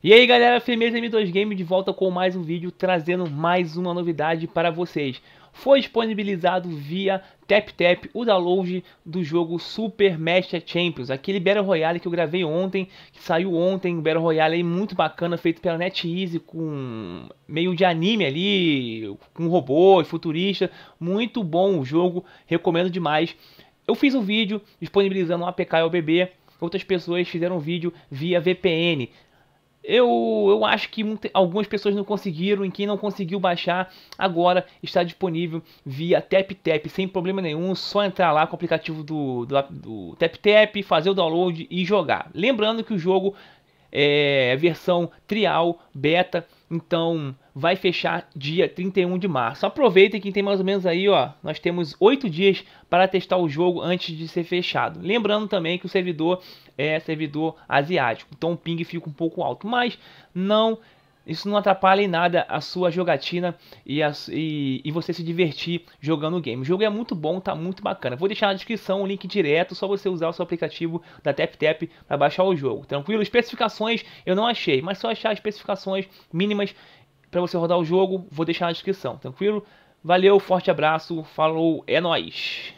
E aí galera, Firmeza M2 Game de volta com mais um vídeo trazendo mais uma novidade para vocês. Foi disponibilizado via TapTap -tap, o download do jogo Super Master Champions, aquele Battle Royale que eu gravei ontem, que saiu ontem, um Battle Royale muito bacana, feito pela NetEase, com meio de anime ali, com robô e futurista, muito bom o jogo, recomendo demais. Eu fiz um vídeo disponibilizando o APK e o BB, outras pessoas fizeram um vídeo via VPN eu, eu acho que algumas pessoas não conseguiram e quem não conseguiu baixar, agora está disponível via TapTap, sem problema nenhum, só entrar lá com o aplicativo do, do, do TapTap, fazer o download e jogar. Lembrando que o jogo é, versão trial, beta, então vai fechar dia 31 de março. Aproveitem que tem mais ou menos aí, ó, nós temos oito dias para testar o jogo antes de ser fechado. Lembrando também que o servidor é servidor asiático, então o ping fica um pouco alto, mas não isso não atrapalha em nada a sua jogatina e, a, e, e, você se divertir jogando o game. O jogo é muito bom, tá muito bacana. Vou deixar na descrição o link direto, só você usar o seu aplicativo da TapTap para baixar o jogo, tranquilo? Especificações eu não achei, mas só achar especificações mínimas para você rodar o jogo, vou deixar na descrição, tranquilo? Valeu, forte abraço, falou, é nóis!